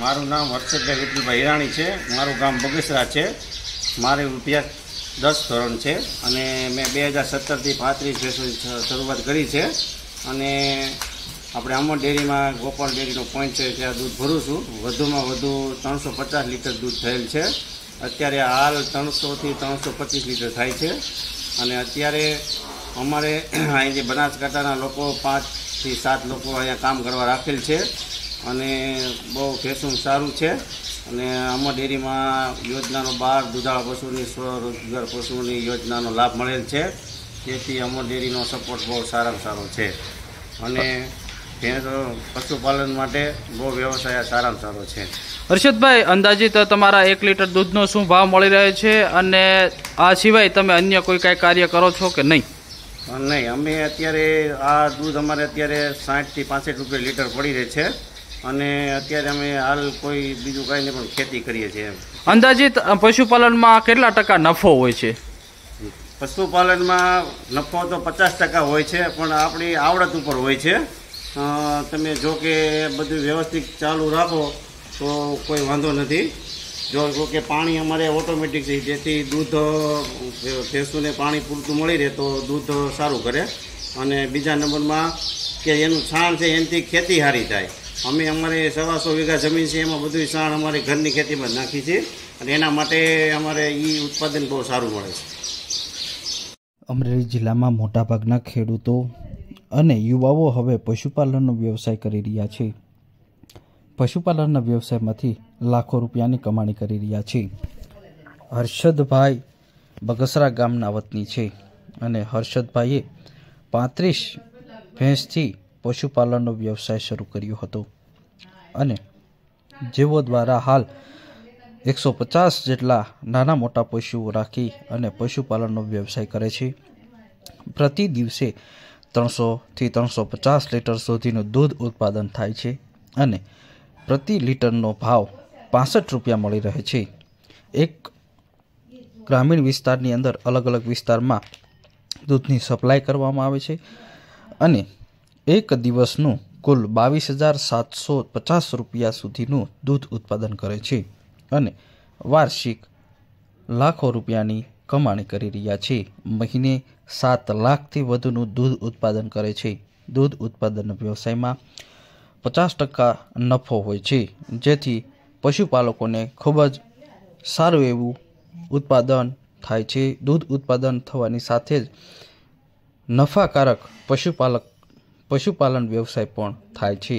મારું નામ હર્ષદભાઈ વિપુલભાઈ હિરાણી છે મારું ગામ બગસરા છે મારે રૂપિયા દસ ધોરણ છે અને મેં બે હજાર સત્તરથી પાંત્રીસ ભેંસો શરૂઆત કરી છે અને આપણે અમર ડેરીમાં ગોપાલ ડેરીનો પોઈન્ટ છે ત્યાં દૂધ ભરું છું વધુમાં વધુ ત્રણસો પચાસ લીટર દૂધ થયેલ છે અત્યારે હાલ ત્રણસોથી ત્રણસો પચીસ લીટર થાય છે અને અત્યારે અમારે અહીં જે બનાસકાંઠાના લોકો પાંચથી સાત લોકો અહીંયા કામ કરવા રાખેલ છે અને બહુ ભેસું સારું છે અને અમર ડેરીમાં યોજનાનો બાર દુધાળ પશુની સ્વરોજગાર પશુની યોજનાનો લાભ મળેલ છે તેથી અમર ડેરીનો સપોર્ટ બહુ સારામાં સારો છે અને પશુપાલન માટે બહુ વ્યવસાય સારામાં સારો છે હર્ષદભાઈ અંદાજિત તમારા એક લીટર દૂધનો શું ભાવ મળી રહ્યો છે અને આ સિવાય તમે અન્ય કોઈ કાંઈ કાર્ય કરો છો કે નહીં નહીં અમે અત્યારે આ દૂધ અમારે અત્યારે સાઠથી પાસઠ રૂપિયા લીટર પડી રહે છે અને અત્યારે અમે હાલ કોઈ બીજું કાંઈ નહીં પણ ખેતી કરીએ છીએ એમ અંદાજિત પશુપાલનમાં કેટલા ટકા નફો હોય છે પશુપાલનમાં નફો તો પચાસ ટકા હોય છે પણ આપણી આવડત ઉપર હોય છે તમે જો કે બધું વ્યવસ્થિત ચાલુ રાખો તો કોઈ વાંધો નથી જો કે પાણી અમારે ઓટોમેટિક છે જેથી દૂધ ભેંસોને પાણી પૂરતું મળી રહે તો દૂધ સારું કરે અને બીજા નંબરમાં કે એનું છાણ છે એનાથી ખેતી સારી થાય અમે અમારે સવાસો વીઘા જમીન છે એમાં બધું સાણ અમારે ઘરની ખેતીમાં નાખી છે અને એના માટે અમારે એ ઉત્પાદન બહુ સારું મળે છે અમરેલી જિલ્લામાં મોટાભાગના ખેડૂતો અને યુવાઓ હવે પશુપાલનનો વ્યવસાય કરી રહ્યા છે પશુપાલનના વ્યવસાયમાંથી લાખો રૂપિયાની કમાણી કરી રહ્યા છે હર્ષદભાઈ બગસરા ગામના વતની છે અને હર્ષદભાઈએ પાંત્રીસ ભેંસથી પશુપાલનનો વ્યવસાય શરૂ કર્યો હતો અને જેઓ દ્વારા હાલ એકસો પચાસ જેટલા નાના મોટા પશુઓ રાખી અને પશુપાલનનો વ્યવસાય કરે છે પ્રતિ દિવસે ત્રણસોથી ત્રણસો પચાસ લીટર સુધીનું દૂધ ઉત્પાદન થાય છે અને પ્રતિ લીટરનો ભાવ પાસઠ રૂપિયા મળી રહે છે એક ગ્રામીણ વિસ્તારની અંદર અલગ અલગ વિસ્તારમાં દૂધની સપ્લાય કરવામાં આવે છે અને એક દિવસનું કુલ બાવીસ હજાર સાતસો પચાસ રૂપિયા સુધીનું દૂધ ઉત્પાદન કરે છે અને વાર્ષિક લાખો રૂપિયાની કમાણી કરી રહ્યા છે મહિને સાત લાખથી વધુનું દૂધ ઉત્પાદન કરે છે દૂધ ઉત્પાદન વ્યવસાયમાં પચાસ ટકા નફો હોય છે જેથી પશુપાલકોને ખૂબ જ સારું એવું ઉત્પાદન થાય છે દૂધ ઉત્પાદન થવાની સાથે જ નફાકારક પશુપાલક પશુપાલન વ્યવસાય પણ થાય છે